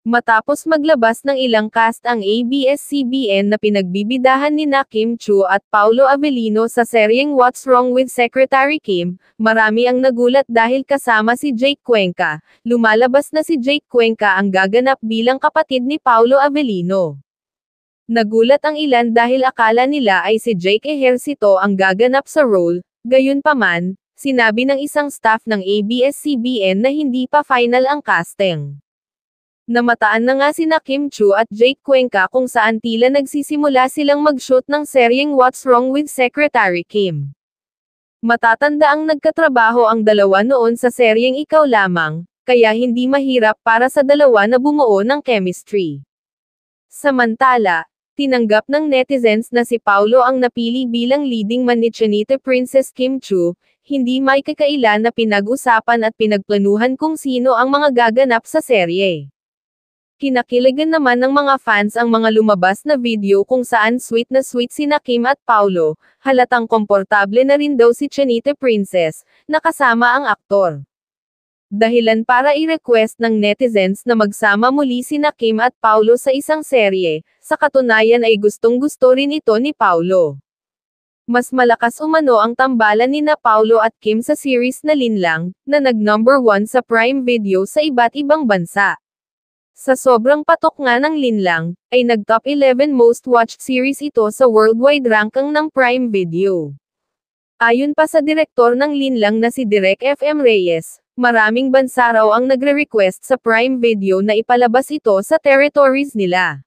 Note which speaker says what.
Speaker 1: Matapos maglabas ng ilang cast ang ABS-CBN na pinagbibidahan ni na Kim Chu at Paulo Avellino sa seryeng What's Wrong with Secretary Kim, marami ang nagulat dahil kasama si Jake Cuenca. Lumalabas na si Jake Cuenca ang gaganap bilang kapatid ni Paulo Avellino. Nagulat ang ilan dahil akala nila ay si Jake Ejercito ang gaganap sa role, gayunpaman, sinabi ng isang staff ng ABS-CBN na hindi pa final ang casting. Namataan na nga sina Kim Chu at Jake Cuenca kung saan tila nagsisimula silang mag-shoot ng seryeng What's Wrong with Secretary Kim. Matatanda ang nagkatrabaho ang dalawa noon sa seryeng Ikaw Lamang, kaya hindi mahirap para sa dalawa na bumuo ng chemistry. Samantala, tinanggap ng netizens na si Paulo ang napili bilang leading man ni Chanita Princess Kim Chu, hindi may kakaila na pinag-usapan at pinagplanuhan kung sino ang mga gaganap sa serye. Kinakiligan naman ng mga fans ang mga lumabas na video kung saan sweet na sweet sina Kim at Paulo, halatang komportable na rin daw si Chenite Princess, nakasama ang aktor. Dahilan para i-request ng netizens na magsama muli sina Kim at Paulo sa isang serye, sa katunayan ay gustong gusto rin ito ni Paulo. Mas malakas umano ang tambalan ni na Paulo at Kim sa series na Linlang, na nag-number 1 sa Prime Video sa iba't ibang bansa. Sa sobrang patok nga ng linlang, ay nag-top 11 most watched series ito sa worldwide rankang ng Prime Video. Ayon pa sa direktor ng linlang na si Direk FM Reyes, maraming bansa raw ang nagre-request sa Prime Video na ipalabas ito sa territories nila.